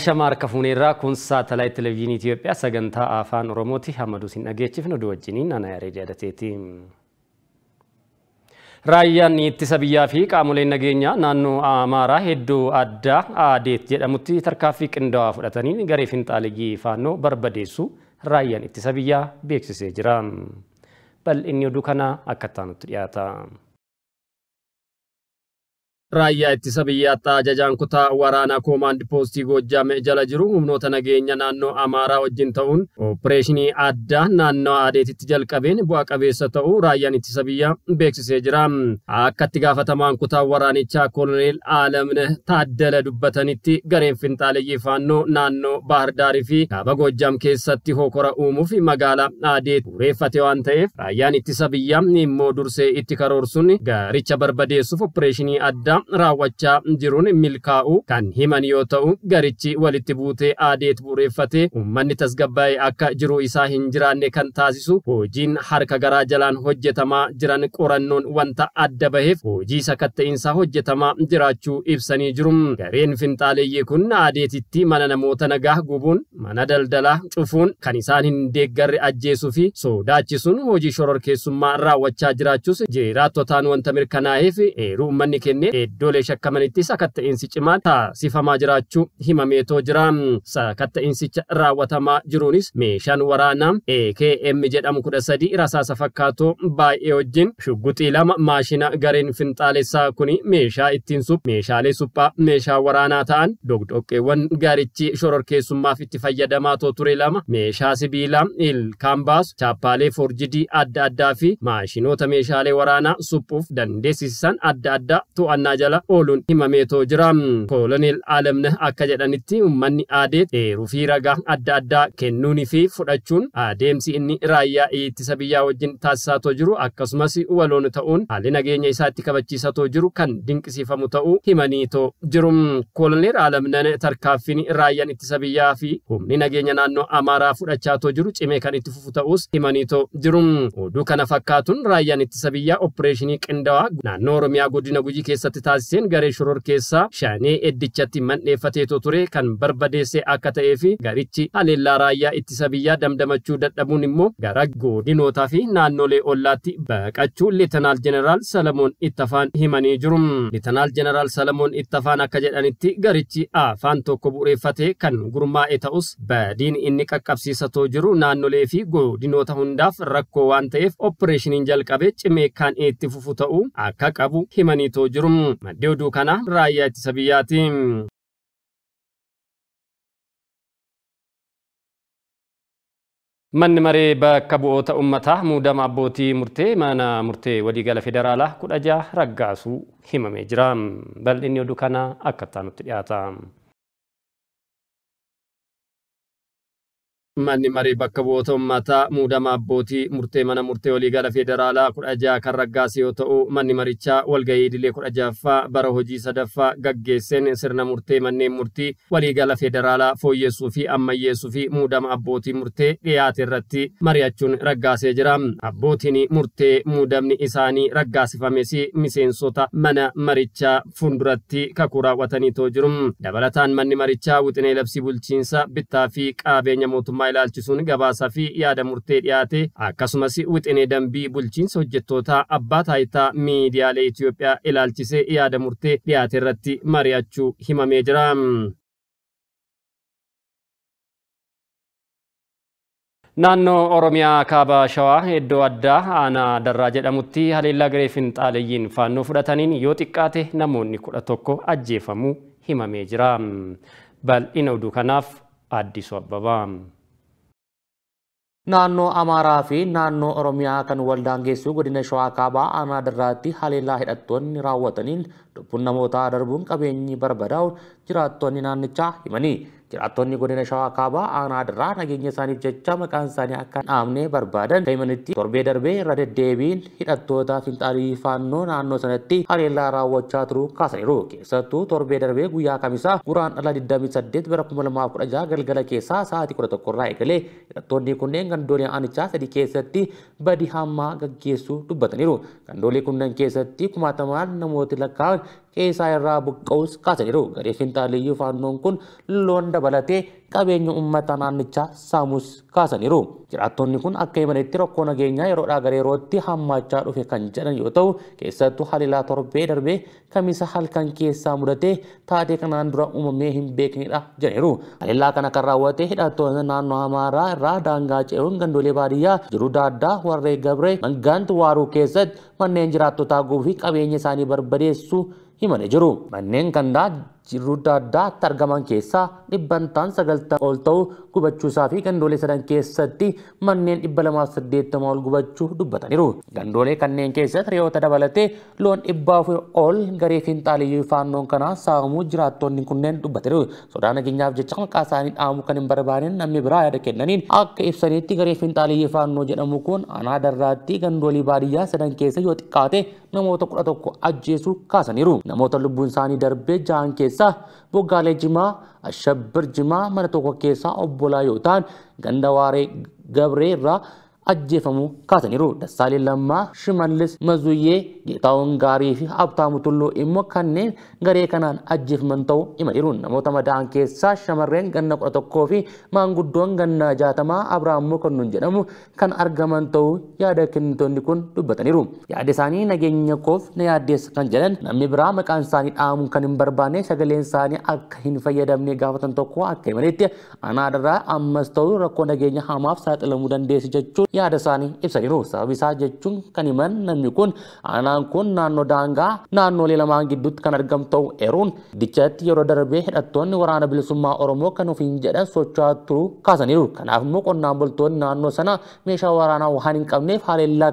Qashama arkafuunirraa kun saatalaayit televezyiinii Itoophiyaa sagantaa afaan Oromooti hamaduu sin dhageechifnu wajjiniin Anaayaree Jaalateeti. Raayyaan ittisa biyyaa fi qaamoleen nageenyaa naannoo Amaaraa hedduu addaa Aadeet jedhamutti tarkaanfii qindaa'aa fudhatanii garee finxaaligii faannoo barbadeessu raayyaan ittisa biyyaa beeksisee jira. Bal'inni oduu kanaa akka taanutti dhiyaata. Raayyaa ittisa biyyaattaa ajajaan kutaa waraanaa koomaandi poostii Goojjaam jala jiru humnoota nageenya naannoo Amaaraa wajjin ta'uun ooppireeshinii addaa naannoo Adeetitti jalqabeen bu'a qabeessa ta'uu raayyaan ittisa biyyaa beeksisee jira. Akka itti gaafatamaan kutaa waraanichaa koloneel Aalamneh Taaddala dubbatanitti gareen finxaaleyyii faannoo naannoo bahardaarii fi kaaba Goojjaam keessatti hokora uumuuf magaalaa Adeet bureeffate waan ta'eef raayyaan ittisa biyyaa immoo dursee itti karoorsuun gaaricha barbadeessuuf ooppireeshinii addaa raawwachaa jiruun milkaa'u kan himan yoo ta'u garichi walitti buutee aadeet bureeffatee uummanni tasgabbaa'ee akka jiruu isaa hin jiraanne kan taasisu hojiin harka garaa jalaan hojjetamaa jiran qorannoon wanta adda baheef hojii sakatta'insaa hojjetamaa jiraachuu ibsanii jiru. Gareen finxaaleeyyee kun aadeetitti mana namoota nagaa gubuun mana daldalaa cufuun kan isaan hin deeggarre ajjeesuu fi sodaachisuun hojii shororkeessummaa raawwachaa jiraachuus jeeraa totaan wanta mirkanaa'eef eeruu uummanni kennee iddoolee shakkamanitti sakatta'insi cimaa taasifamaa jiraachuu himameetoo sakatta insicha raawwatamaa jiruunis meeshaan waraanaa AKM jedhamu kudha sadii rasaasa fakkaatoo baay'ee wajjin shugguxii lama maashina gareen finxaalessaa kuni meeshaa ittiin sup meeshaalee suphaa meeshaa waraanaa ta'an dogdoqqeewwan gaarichi shororkeessummaaf itti fayyadamaa too ture lama meeshaa sibiilaa ilkaan baasu chaappaalee forjidii adda addaa fi maashinoota meeshaalee waraanaa suphuuf dandeessisan adda addaa to'annaa jala ooluun akka jedhanitti uummanni aadee dheeruu ragaa adda addaa kennuunii fi fudhachuun adeemsi inni raayyaa ittisa biyyaa wajjin taasisatoo jiru akkasumas waloonu ta'uun haalli nageenya isaatti kabachiisatoo jiru kan dinqisiifamu ta'uu himaniitoo jiru. Kooloneel Alamnah tarkaaffiin raayyaa ittisa biyyaa fi humni nageenya naannoo Amaaraa fudhachaatoo jiru cimee kan itti fufu ta'us himaniitoo jiru. Oduu kana fakkaatuun raayyaan ittisa biyyaa opereeshinii qindawaa naannoo Oromiyaa godina Gujii taasiseen garee shoror keessaa shaanee eddichatti man'eeffateetu ture kan barbadeesse akka ta'ee fi garichi haleellaa raayyaa ittisa biyyaa damdamachuu dadhabuun immoo gara godinootaa fi naannolee ollaatti baqachuu liitanaal jeneraal salamoon ittafaan himanii jiru. liitanaal jeneraal salamoon ittafaan akka jedhanitti garichi afaan tokko bu'uureffate kan gurmaa'e ta'us badiin inni qaqqabsiisatoo jiru naannolee fi godinoota hundaaf rakkoo waan ta'eef oopereeshiniin jalqabee cimee kan itti fufu ta'uu akka qabu himaniitoo jiru. maddi oduu kana raayyaa ittisa biyyaati. Manni maree bakka bu'oota uummataa muudama abbootii murtee mana murtee waliigala federaalaa kudha jaha raggaasuu himamee jira. Bal'inni oduu kana akka nutti dhiyaata. manni marii bakka mootummataa muudama abbootii murtee mana murtee walii gala federaalaa kudha jaha kan raggaasi yoo ta'u manni marichaa walgahii idilee kudha jahaffaa bara hojii sadaffaa gaggeesseen sirna murtee manneen murtii waliigala federaalaa fooyyessuu fi ammayyeessuu fi muudama abbootii murtee dhiyaate irratti mari'achuun raggaasee jira abbootiin murtee muudamni isaanii raggaasifames miseensota mana marichaa funduratti kakuu raawwatanii too jiru dabalataan manni marichaa wixinee labsii bulchiinsa bittaa fi qabeenya mootummaa ilaalchisuun gabaasaa fi yaada murtee dhiyaate akkasumas wixinee dambii bulchiinsa hojjettootaa abbaa taayitaa miidiyaalee Itoophiyaa ilaalchisee yaada murtee dhiyaate irratti mari'achuu himamee jira. naannoo oromiyaa kaaba shawaa iddoo addaa aanaa darraa jedhamutti haleellaa garee finxaalayyiin faannoo fudhataniin yoo xiqqaate namoonni kudha tokko ajjeefamuu himamee jira bal'ina uduu kanaaf addisu abbabaa Naannoo Amaaraa fi naannoo Oromiyaa kan waldaan geessu godina Shawaa Kaabaa darraatti haleellaa hidhattoonni raawwataniin dhukkuun namootaa darbuun qabeenyi barbadaa'uun jiraattoonni naannichaa himanii jiraattoonni godina shawaa kaabaa aanaa dirraa nageenya isaaniif jecha maqaan isaanii akka dhaabnee barbaadan kan himanitti torbee darbee irra deddeebiin hidhattoota finxaalii faannoo naannoo sanatti haleellaa raawwachaa turuu kaasaniiru keessattuu torbee darbee guyyaa kamisaa guraan dhala 28 bara 2016 galgala keessaa sa'aatii 11 irraa eegalee hidhattoonni kunneen gandoolee aanichaa sadii keessatti badi hammaa gaggeessuu dubbataniiru gandoolee kunneen keessatti kumaatamaan namooti lakkaa'an God keessa irraa buqqa'uus jiru garee fiinxaaliyyuu faannoon kun loon dabalatee qabeenya uummata naannichaa saamus kaasaniiru jiraatonni kun akka himanitti rakkoo nageenyaa yeroodhaa gara yerootti hammaachaa dhufe kan jedhan yoo ta'u keessattuu halilaa torbee darbee kamisa halkan keessaa mudatee taatee kanaan dura uumamee hin beeknedha jedhaniiru kana kan raawwate hidhattoota naannoo amaaraa irraa daangaa ce'uun gandoolee baadiyyaa jiru daaddaa warree gabree mangaanti waaruu keessatti manneen jiraattotaa guufi qabeenya isaanii barbadeessuu ఈమె నిజరూ అన్నేం కందా Ruddaadaa argaman keessaa dhibbantaan sagaltan ol ta'uu gubachuusaa fi gandoolee sadan keessatti manneen dhibba lamaaf saddeettama ol gubachuu dubbataniiru. Gandoolee kanneen keessatti re'oota dabalatee loon dhibbaa afur ol garee fiinxaaliyyuu faannoon kanaa saamuu jiraattonni kunneen dubbataniiru. Sodaa nageenyaaf jecha maqaa isaanii dhaamuu kan hin barbaaneen namni biraa yaada kennaniin akka ibsanitti garee fiinxaaliyyuu faannoo jedhamu kun anaa darraatti gandoolii baadiyyaa sadan keessa yoo xiqqaate namoota kudha tokko ajjeesuu kaasaniiru. Namoota keessa boggaalee jimaa shabbar jimaa mana tokko keessaa obbolaa yootaan gandawaaree gabree irraa አጀፈሙ ካተኒሩ ደሳሌ ለማ ሽመልስ መዙዬ ጌታውን gaarii fi abtaamu tulluu immoo kanneen garee kanaan ajjeefman ta'uu imaliruun namoota madaa'an keessaa shamarreen ganna kudha tokkoo fi maanguddoon ganna jaatamaa abrahaam mokonnuun jedhamu kan argaman ta'uu yaada kennitoonni kun dubbataniiru. Yaada isaanii nageenya koof na yaaddeessa kan jedhan namni biraa maqaan isaanii dhaamuun kan hin barbaanne sagaleen isaanii akka hin fayyadamne gaafatan tokko akka himanitti anaadarraa ammas ta'uu rakkoo nageenya hamaaf saaxilamuu dandeessu jechuun yaada isaanii ibsaniiru. Sabab isaa jechuun kan himan namni kun aanaan kun naannoo daangaa naannolee lamaan gidduutti kan argamu ta'u eeruun dichatti yeroo darbee hidhattoonni waraana bilisummaa Oromoo kan ofiin jedhan socho'aa turu kaasaniiru. Kanaaf immoo qonnaan bultoonni naannoo sana meeshaa waraanaa waan hin qabneef haala illaa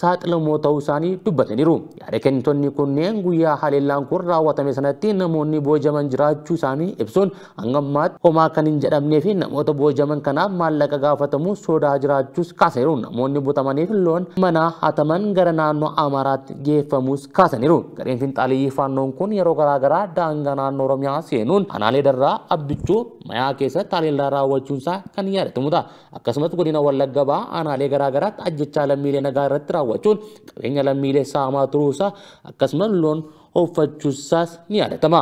saaxilamoota isaanii dubbataniiru. Yaada kennitonni kunneen guyyaa haleellaan kun raawwatame sanatti namoonni boojaman jiraachuu isaanii ibsuun hanga ammaatti homaa kan hin jedhamnee fi namoota boojaman kanaaf maallaqa gaafatamu sodaa jiraachuus kaasaniiru. Namoonni butamaniif loon manaa hataman gara naannoo Amaaraatti geeffamus kaasaniiru. Gareen finxaalii faannoon kun yeroo garaagaraa daangaa naannoo Oromiyaa seenuun anaalee darraa abbichuu mayaa keessatti haleellaa raawwachuunsaa kan yaadatamudha. Akkasumas godina Wallagga Ba'aa anaalee garaagaraatti ajjechaa lammiilee nagaa irratti raawwachuun qabeenya lammiilee hamaa turuu isaa akkasumas loon hoofachuusaas ni yaadatama.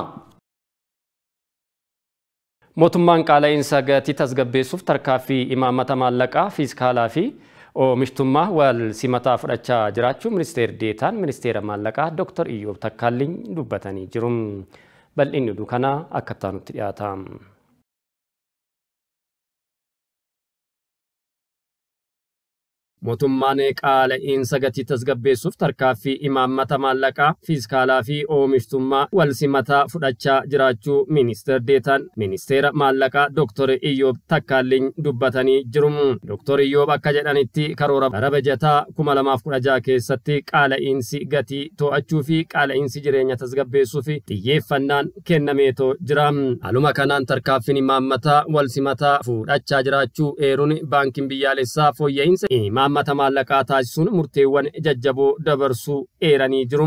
mootummaan qaala'insa gatii tasgabbeessuuf tarkaaffii imaamata maallaqaa fiiskaalaa fi oomishtummaa wal simataa fudhachaa jiraachuu ministeer deetaan ministeera maallaqaa dooktar iyyoob takkaalliin dubbatanii jiru. Bal'inni dukanaa akka taanutti dhiyaata. Mootummaan qaala'insa gatii tasgabbeessuuf tarkaaffii imaammata maallaqaa fiiskaalaa fi oomishtummaa wal simataa fudhachaa jiraachuu ministeer deetaan ministeera maallaqaa Dr. Iyyoob Takkaalliin dubbatanii jiru. Dr. Iyyoob akka jedhanitti karoora bara bajataa 2016 keessatti qaala'insi gatii to'achuu fi qaala'insi jireenya tasgabbeessuuf xiyyeeffannaan kennameetoo jira. Aluma kanaan tarkaaffiin imaammata wal simataa fudhachaa jiraachuu eeruun baankiin biyyaalessaa fooyya'insa imaamma lammata maallaqaa taasisuun murteewwan jajjaboo dabarsuu eeranii jiru.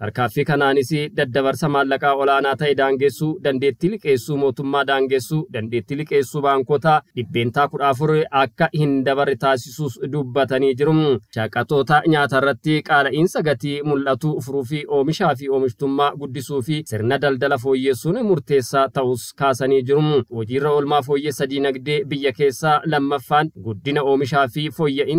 Tarkaaffii kanaanis daddabarsa maallaqaa olaanaa ta'e daangessuu, dandeetti liqeessuu mootummaa daangessuu, dandeetti liqeessuu baankotaa dhibbeentaa kudha afur akka hin dabarre taasisuus dubbatanii jiru. Shaqatoota nyaatarratti qaala'iinsa gatii mul'atu furuu fi oomishaa fi oomishtummaa guddisuu fi sirna daldala fooyyessuun murteessaa ta'us kaasanii jiru. Hojiirra oolmaa fooyyessa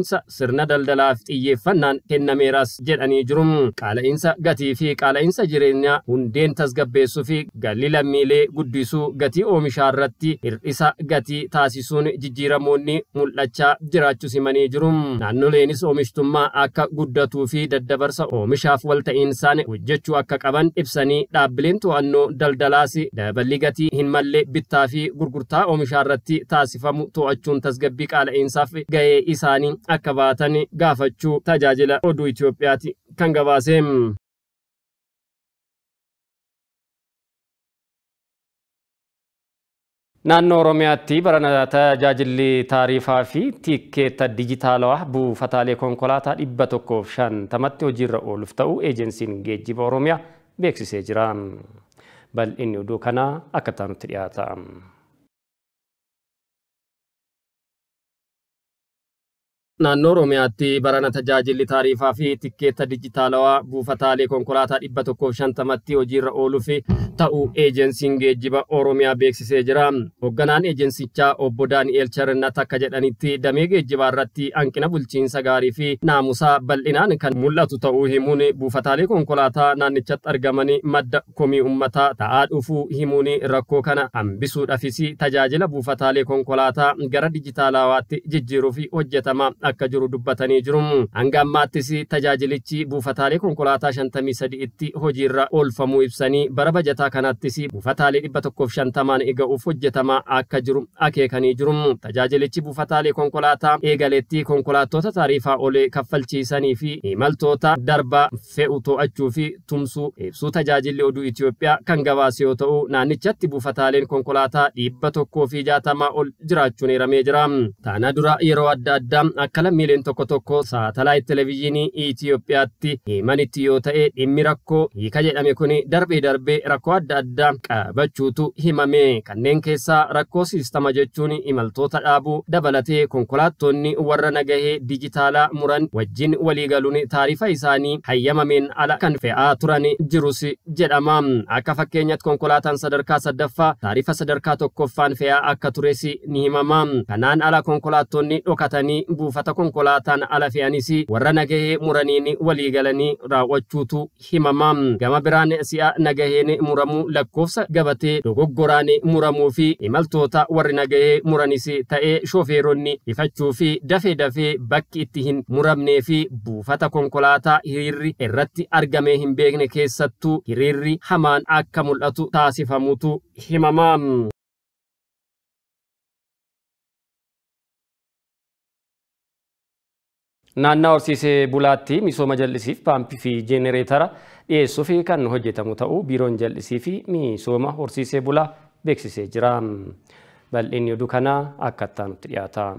qaala'insa sirna daldalaaf xiyyeeffannaan kennameeras jedhanii jiru. Qaala'insa gatii fi qaala'insa jireenyaa hundeen tasgabbeessuu fi galli lammiilee guddisuu gatii oomishaa irratti hir'isa gatii taasisuun jijjiiramoonni mul'achaa jiraachuu simanii jiru. Naannoleenis oomishtummaa akka guddatuu fi daddabarsa oomishaaf walta'iinsaan hojjechuu akka qaban ibsanii dhaabbileen to'annoo daldalaas daballi gatii hin malle bittaa fi gurgurtaa oomishaa irratti taasifamu to'achuun tasgabbii qaala'insaaf ga'ee isaanii akka gaafachuu tajaajila oduu Itoophiyaati kan gabaasee. Hmm. naannoo oromiyaatti barana tajaajilli taarifaa fi tikkeetta dijitaalawaa buufataalee konkolaataa dhibba tokkoof fi shantamatti hojiirra ooluuf ta'u eejensiin geejjiba oromiyaa beeksisee jira. Bal'inni oduu kanaa akka nutti dhiyaata. Naannoo Oromiyaatti barana tajaajilli taarifaa fi tikkeetta dijitaalawaa buufataalee konkolaataa dhibba tokkoof shantamatti hojiirra ooluuf ta'u eejensiin geejjiba Oromiyaa beeksisee jira. Hogganaan eejensiichaa obbo Daani'eel Charnat akka jedhanitti damee geejjibaa irratti hanqina bulchiinsa gaarii fi naamusaa bal'inaan kan mul'atu ta'uu himuun buufataalee konkolaataa naannichatti argaman madda komii uummataa ta'aa dhufuu himuun rakkoo kana hambisuudhaafis tajaajila buufataalee konkolaataa gara dijitaalawaatti jijjiiruuf hojjetama. akka jiru dubbatanii jiru. Hanga ammaattis tajaajilichi buufataalee konkolaataa sadi itti hojiirra oolfamuu ibsanii bara bajataa kanattis buufataalee egaa eega'uuf hojjetamaa akka jiru akeekanii jiru. Tajaajilichi buufataalee konkolaataa eegaletti konkolaattota taariifaa olee kaffalchiisanii fi imaltoota darbaa fe'u to'achuu fi tumsuu ibsuu tajaajilli oduu Itoophiyaa kan gabaase yoo ta'u naannichatti buufataaleen konkolaataa dhibba tokkoo fi jaatamaa ol jiraachuun eeramee jira. Taana dura yeroo adda addaa akka akka miileen tokko tokko saatalaayit televezyiinii Itoophiyaatti himan itti yoo ta'e dhimmi rakkoo hiika jedhame kun darbee darbee rakkoo adda addaa qabachuutu himame kanneen keessaa rakkoo siistama jechuun imaltoota dhaabuu dabalatee konkolaattonni warra nagahee dijitaalaa muran wajjin waliigaluun taarifa isaanii hayyamameen ala kan fe'aa turan jirus jedhama akka fakkeenyatti konkolaataan sadarkaa sadaffaa taarifa sadarkaa tokkoffaan fe'aa akka tures ni himama kanaan ala konkolaattonni dhokatanii buufata konkolaataan ala fe'anis warra nagahee muraniin waliigalanii raawwachuutu himama. Gama biraan si'a nagaheen muramuu lakkoofsa gabatee dogoggoraan muramuu fi imaltoota warri nagahee muranis ta'ee shofeeronni ifachuu fi dafee dafee bakki itti hin muramnee fi buufata konkolaataa hiriirri irratti argamee hin beekne keessattuu hiriirri hamaan akka mul'atu taasifamutu himama. Naannaa horsiisee bulaatti misooma jal'isiif paampii fi jenereetara dhiyeessuuf kan hojjetamu ta'uu biiroon jal'isii fi misooma horsiisee bulaa beeksisee jira. Bal'inni oduu kanaa akka itti dhiyaataa.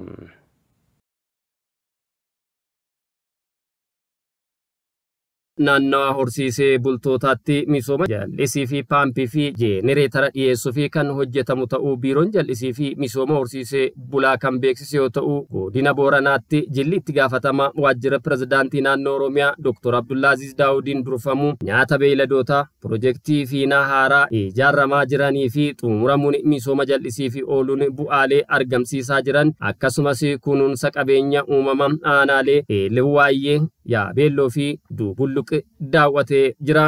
naannawaa horsiisee bultootaatti misooma jallisii fi paampii fi jeenereetara dhiyeessuu fi kan hojjetamu ta'uu biiroon jallisii fi misooma horsiisee bulaa kan beeksise yoo ta'u godina booranaatti jilli itti gaafatamaa waajjira pirezidaantii naannoo oromiyaa dr abdullaaziz daawudiin durfamuu nyaata beeyladootaa pirojektii fiinaa haaraa ijaaramaa jiranii fi xumuramuun misooma jallisii fi ooluun bu'aalee argamsiisaa jiran akkasumas kunuunsa qabeenya uumamaa aanaalee eelee waayee Yaa beelloo fi duubulluqi daawwatee jira.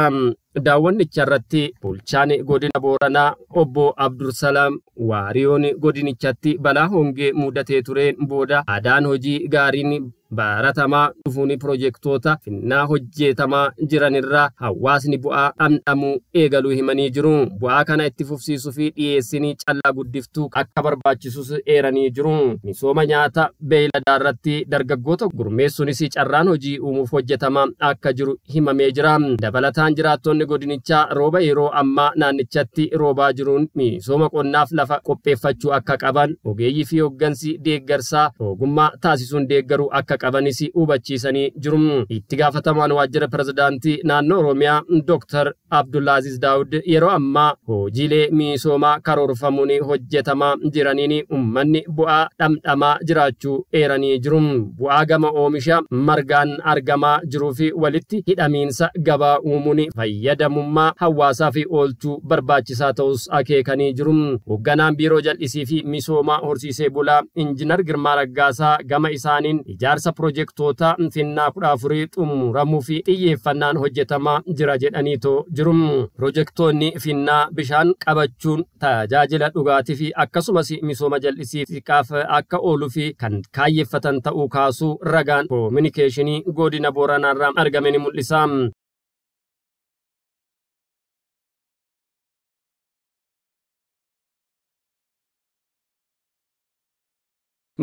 Daawwannicha irratti bulchaan godina Booranaa obbo Abdursalaam Waariyoon godinichatti balaa hongee mudatee tureen booda adaan hojii gaariin baratamaa dhufuun piroojeektoota finnaa hojjetamaa jiranirraa hawaasni bu'aa dhamdhamuu eegaluu himanii jiru. Bu'aa kana itti fufsiisuu fi dhiyeessinii callaa guddiftuu akka barbaachisus eeranii jiru. Misooma nyaata beeyladaa irratti dargaggoota gurmeessuunis carraan hojii uumuuf hojjetama akka jiru himamee jira. Dabalataan jiraattonni godinichaa rooba yeroo ammaa naannichatti roobaa jiruun misooma qonnaaf lafa qopheeffachuu akka qaban ogeeyyii fi hoggansi deeggarsaa ogummaa taasisuun deeggaruu akka qabanis hubachiisanii jiru. Itti gaafatamaan waajjira pirezidaantii naannoo Oromiyaa Dr. Abdullaaziz Daawud yeroo ammaa hojiilee misoomaa karoorfamuun hojjetamaa jiraniin ummanni bu'aa dhamdhamaa jiraachuu eeranii jiru. Bu'aa gama oomisha margaan argamaa jiruu fi walitti hidhamiinsa gabaa fayyadamummaa fayyadamummaa fi oolchuu barbaachisaa ta'us akeekanii jiru. Hoogganaan biiroo jal'isii fi misoomaa horsiisee bulaa Injinar Girmaa Raggaasaa gama isaaniin ijaarsa pirojektoota finnaa kudha afurii xumuramuu fi xiyyeeffannaan hojjetamaa jira too jiru. Pirojektoonni finnaa bishaan qabachuun tajaajila dhugaatii fi akkasumas misooma jal'isiisaaf akka oolu fi kan kaayyeffatan ta'uu kaasuu ragaan koominikeeshinii godina Booranaarraa argameni mul'isa.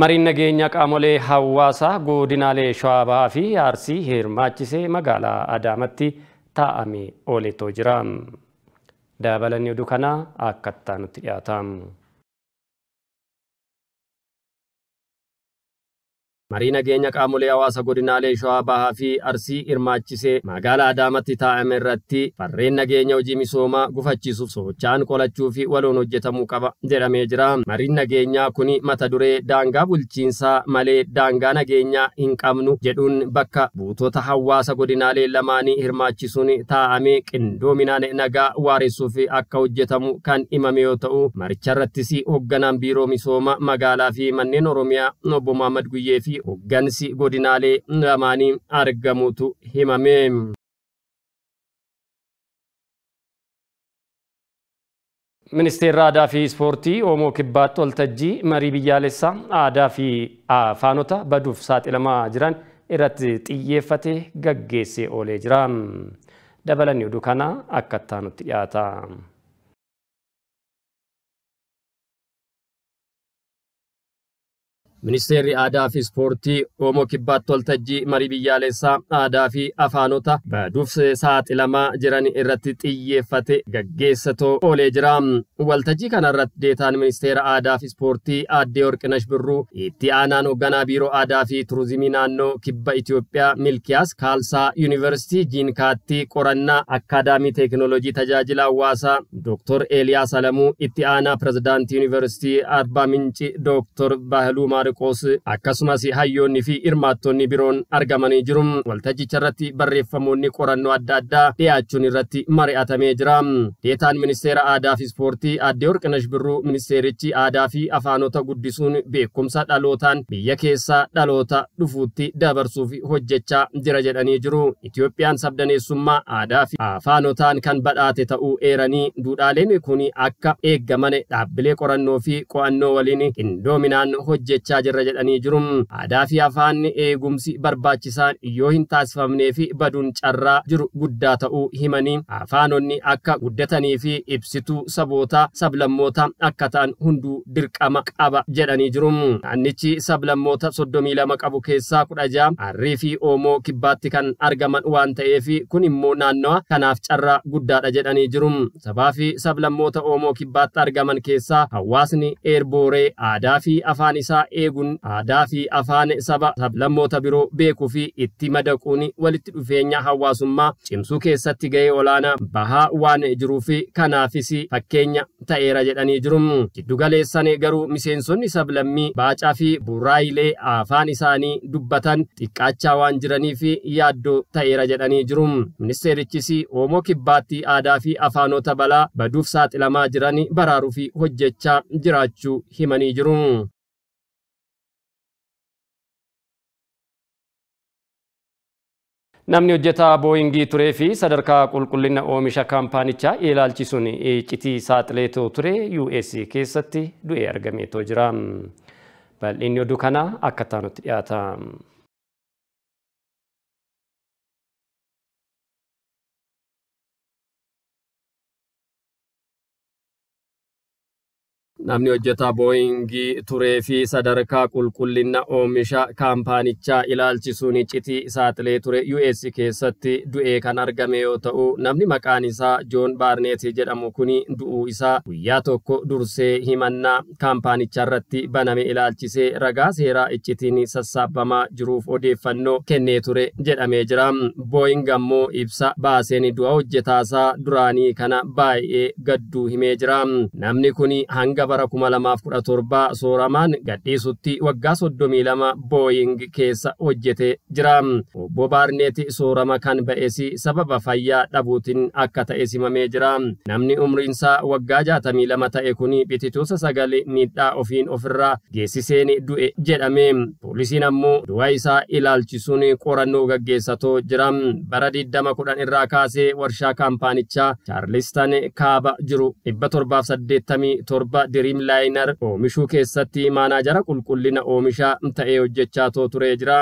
Mariin nageenya qaamolee hawaasaa godinaalee Shawaabaa fi aarsii hirmaachisee magaalaa Adaamatti taa'amee too jira. Dabalatanii oduu kanaa akka nutti dhiyaata. Marii nageenya qaamolee hawaasa godinaalee Shawaa Bahaa fi Arsii hirmaachisee magaalaa Adaamatti taa'ame irratti farreen nageenya hojii misoomaa gufachiisuuf socha'an qolachuu fi waloon hojjetamuu qaba jedhamee jira. Mariin nageenyaa kun mata duree daangaa bulchiinsaa malee daangaa nageenyaa hin qabnu jedhuun bakka buutota hawaasa godinaalee lamaanii hirmaachisuun taa'amee qindoominaan nagaa waaressuuf akka hojjetamu kan himame yoo ta'u, maricharrattis hoogganaan biiroo misooma magaalaa fi manneen Oromiyaa Obbo Mohaammed Guyyee fi hoggansi godinaalee lamaanii argamutu himame. Ministeerri aadaa fi ispoortii Oomoo Kibbaa Toltajjii marii biyyaalessaa aadaa fi afaanota baduuf saaxilamaa jiran irratti xiyyeeffate gaggeessee oolee jira. Dabalanii oduu kanaa akka nutti dhiyaata. Ministeerri aadaa fi ispoortii oomoo kibbaatti Toltajjii marii biyyaalessaa aadaa fi afaanota baduuf saaxilamaa jiran irratti xiyyeeffate gaggeessatoo oolee jira. Waltajjii kanarratti deetaan ministeera aadaa fi ispoortii aaddee orqinash Birruu itti aanaan hoogganaa biiroo aadaa fi turizimii naannoo kibba itiyoophiyaa Milkiyaas Kaalsaa Yuunivarsiitii Jiinkaatti qorannaa akkaadaamii teekinooloojii tajaajila hawaasaa Dooktor Eeliyaas Alamuu itti aanaa pirezidaantii Yuunivarsiitii Arbaa Minci Dooktor Baahiluu Maariyaam Maariqoos akkasumas hayyoonnii fi hirmaattoonni biroon argamanii jiru. Waltajjicha irratti barreeffamoonni qorannoo adda addaa dhiyaachuun irratti mari'atamee jira. Deetaan ministeera aadaa fi ispoortii addee Warqinash Birruu ministeerichi aadaa fi afaanota guddisuun beekumsa dhalootaan biyya keessaa dhaloota dhufuutti dabarsuuf hojjechaa jira jedhanii jiru. Itoophiyaan sabdaneessummaa aadaa fi afaanotaan kan badhaate ta'uu eeranii duudhaaleen kun akka eegaman dhaabbilee qorannoo fi qo'annoo waliin qindoominaan hojjechaa gochaa jedhanii jiru. Aadaa fi afaan eegumsi barbaachisaan yoo hin taasifamnee fi baduun carraa jiru guddaa ta'uu himanii afaanonni akka guddatanii fi ibsituu saboota sablammoota akka ta'an hunduu dirqama qaba jedhanii jiru. Naannichi sablammoota soddomii lama qabu keessaa kudha ja'a harrii fi oomoo kibbaatti kan argaman waan ta'eef kun immoo naannawa kanaaf carraa guddaadha jedhanii jiru. Sabaa fi sablammoota oomoo kibbaatti argaman keessaa hawaasni erbooree aadaa fi afaan isaa eegu eeguun aadaa fi afaan saba lammoota biroo beekuu fi itti madaquun walitti dhufeenya hawaasummaa cimsuu keessatti ga'ee olaanaa bahaa waan jiruuf kanaafis fakkeenya ta'eera jedhanii jiru. Giddugaleessan garuu miseensonni sablammii baacaa fi buraayilee afaan isaanii dubbatan xiqqaachaa waan fi yaaddoo ta'eera jedhanii jiru. Ministeerichis Oomoo kibbaatti aadaa fi afaanota balaa baduuf saaxilamaa jiran baraaruu fi hojjechaa jiraachuu himanii jiru. Namni hojjetaa booyingii turee fi sadarkaa qulqullina oomisha kaampaanichaa ilaalchisuun iccitii saaxileetoo ture US keessatti du'ee argameetoo jira. Bal'inni oduu kanaa akka taanutti dhiyaata. Namni hojjetaa booyingii turee fi sadarkaa qulqullina oomisha kaampaanichaa ilaalchisuun iccitii saaxilee ture US keessatti du'ee kan argame yoo ta'u, namni maqaan isaa Joon Baarneet jedhamu kun du'uu isaa guyyaa tokko dursee himannaa kaampaanichaa irratti baname ilaalchisee ragaa seeraa iccitiin sassaabamaa jiruuf odeeffannoo kennee ture jedhamee jira. Booying ammoo ibsa baaseen du'a hojjetaasaa duraanii kana baay'ee gadduu himee jira. Namni kun hanga bara 2017 sooramaan gadhiisutti waggaa lama booying keessa hojjetee jira. Obbo Baarneeti soorama kan ba'es sababa fayyaa dhabuutiin akka ta'e simamee jira. Namni umriinsaa waggaa 62 ta'e kun bitituusa sagalee miidhaa ofiin ofirraa geessiseen du'e jedhame. Poolisiin ammoo du'a isaa ilaalchisuun qorannoo gaggeessatoo jira. Bara 2010 irraa kaasee warshaa kaampaanichaa chaarlistan kaaba jiru diriimlaayinari oomishuu keessatti maanaajara qulqullina oomishaa ta'ee hojjechaa turee jira.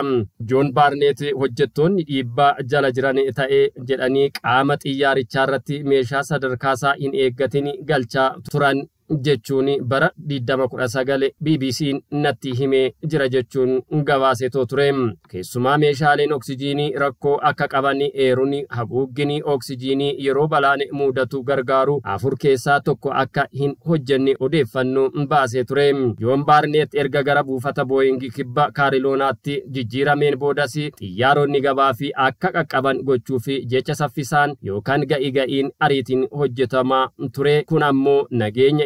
Joon Baarneet hojjettoonni dhiibbaa jala jiran ta'ee jedhanii qaama xiyyaarichaa irratti meeshaa sadarkaa isaa hin eeggatin galchaa turan jechuun bara 2019 BBC'n natti himee jira jechuun gabaasetoo ture. Keessumaa meeshaaleen oksijiinii rakkoo akka qaban eeruun haguugginii oksijiinii yeroo balaan mudatu gargaaru afur keessaa tokko akka hin hojjenne odeeffannoo baasee ture. Yoon Baarneet erga gara buufata booyingi kibba kaariloonaatti jijjiirameen boodas xiyyaaronni gabaa fi akka qaqqaban gochuuf jecha saffisaan yookaan ga'ii ga'iin ariitiin hojjetamaa ture. Kun ammoo nageenya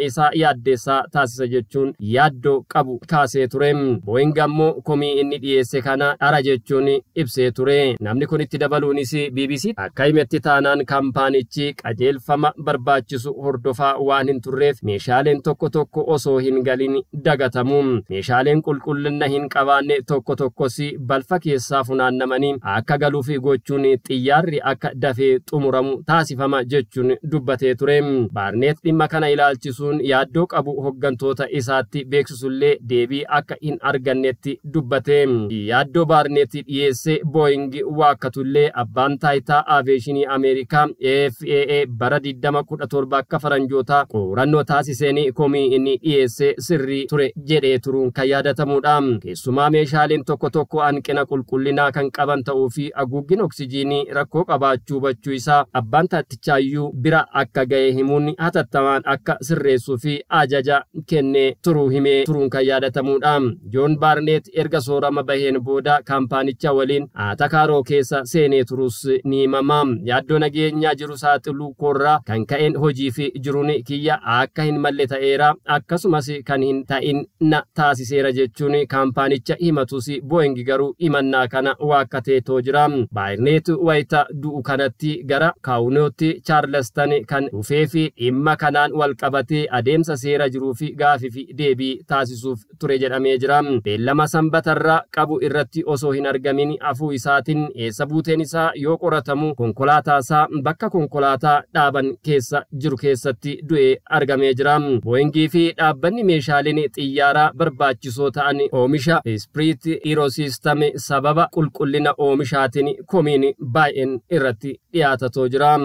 isaa taasisa jechuun yaaddoo qabu kaasee ture. Boo'ing ammoo komii inni dhiyeesse kana dhara jechuun ibsee ture. Namni kun itti dabaluunis BBC akka himetti taanaan kaampaanichi qajeelfama barbaachisu hordofaa waan hin turreef meeshaaleen tokko tokko osoo hin galin dagatamu. Meeshaaleen qulqullina hin qabaanne tokko tokkos balfa keessaa funaannamanii akka galuuf gochuun xiyyaarri akka dafee xumuramu taasifama jechuun dubbatee ture. Baarneet dhimma kana ilaalchisuun yaaddoo qabu hoggantoota isaatti beeksisullee deebii akka hin argannetti dubbate. Yaaddoo baarneetti dhiyeessee booyingi waakkatullee abbaan taayitaa aaveeshinii Ameerikaa AFAA bara 2017 akka faranjoota qorannoo taasiseen komii inni dhiyeessee sirrii ture jedhee turuun kan yaadatamudha. Keessumaa meeshaaleen tokko tokko hanqina qulqullinaa kan qaban ta'uu fi haguuggin oksijiinii rakkoo qabaachuu hubachuu isaa abbaan taattichaayyuu bira akka ga'e himuun hatattamaan akka sirreessu fi ajaja kennee turu himee turuun kan yaadatamuudha. Joon Baarneet erga soorama baheen booda kaampaanicha waliin kaaroo keessa seenee turus ni himama. Yaaddoo nageenyaa jiru saaxiluu koorraa kan ka'een hojii fi jiruun kiyya akka hin malle ta'eera. Akkasumas kan hin ta'in na taasiseera jechuun kaampaanicha himatus Boeing garuu himannaa kana waakkatee too jira. Baarneet wayita du'u kanatti gara kaawunootti chaarlestan kan dhufee fi dhimma kanaan wal qabatee adeemsa seera jiruufi gaafiifi deebii taasisuuf ture jedhamee jira. Beellama sanbatarraa qabu irratti osoo hin argamin afuu isaatiin eessa buuteen isaa yoo qoratamu konkolaataa isaa bakka konkolaataa dhaaban keessa jiru keessatti du'ee argamee jira. Booyingii fi dhaabbanni meeshaaleen xiyyaaraa barbaachisoo ta'an oomisha ispiriit iroosistame sababa qulqullina oomishaatiin komiin baay'een irratti dhiyaatatoo jira.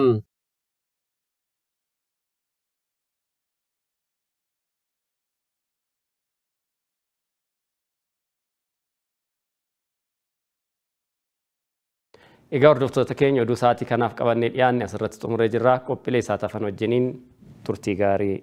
Egaa hordoftoota keenya oduu sa'aatii kanaaf qabannee dhiyaanne asirratti xumuree jirra. Qophiilee isaa tafan wajjiniin turtii gaarii.